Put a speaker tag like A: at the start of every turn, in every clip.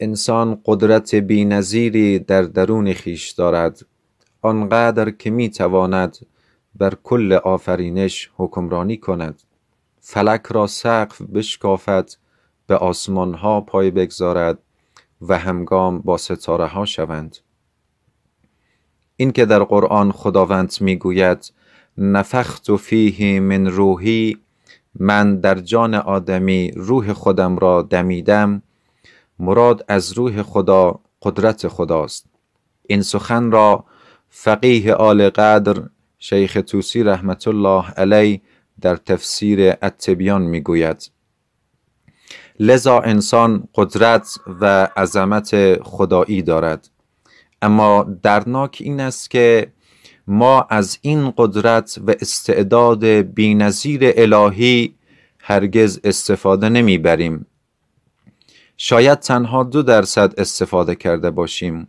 A: انسان قدرت بینظیری در درون خیش دارد آنقدر که می تواند بر کل آفرینش حکمرانی کند فلک را سقف بشکافد به آسمان ها پای بگذارد و همگام با ستاره ها شوند این که در قرآن خداوند میگوید نفخت و فیه من روحی من در جان آدمی روح خودم را دمیدم مراد از روح خدا قدرت خداست این سخن را فقیه آل قدر شیخ توسی رحمت الله علی در تفسیر می میگوید لذا انسان قدرت و عظمت خدایی دارد اما درناک این است که ما از این قدرت و استعداد بینظیر الهی هرگز استفاده نمیبریم شاید تنها دو درصد استفاده کرده باشیم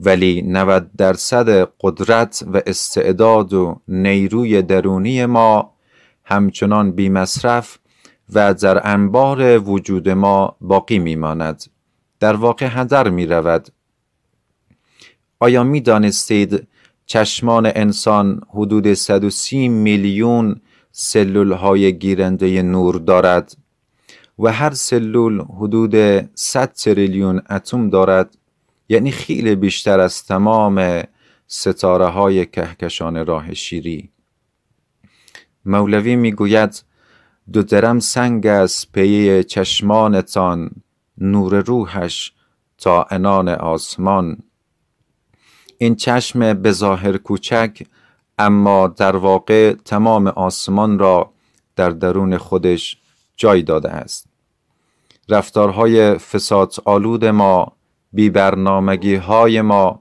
A: ولی 90 درصد قدرت و استعداد و نیروی درونی ما همچنان بیمصرف و در انبار وجود ما باقی ماند. در واقع هدر می رود آیا می دانستید چشمان انسان حدود 130 میلیون سلول های گیرنده نور دارد و هر سلول حدود 100 تریلیون اتم دارد یعنی خیلی بیشتر از تمام ستاره های کهکشان راه شیری مولوی میگوید دو درم سنگ از پی چشمانتان نور روحش تا انان آسمان این چشم به ظاهر کوچک اما در واقع تمام آسمان را در درون خودش جای داده است رفتارهای فساد آلود ما بی برنامگی های ما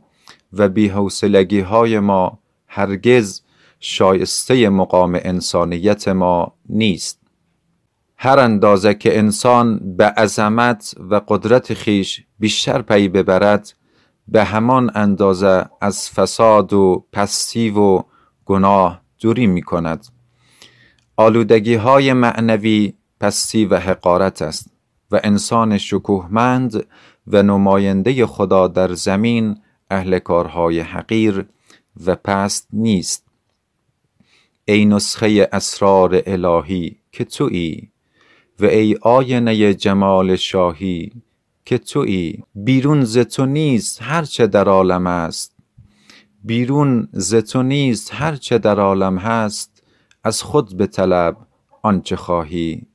A: و بی حوصلگی های ما هرگز شایسته مقام انسانیت ما نیست هر اندازه که انسان به عظمت و قدرت خیش بیشتر پی ببرد به همان اندازه از فساد و پستی و گناه دوری می کند آلودگی های معنوی پستی و حقارت است و انسان شکوهمند و نماینده خدا در زمین اهل کارهای حقیر و پست نیست ای نسخه اسرار الهی که تویی و ای آینه جمال شاهی که تویی بیرون ز تو نیست هرچه در عالم است بیرون ز تو نیست هرچه در عالم هست از خود به طلب آنچه خواهی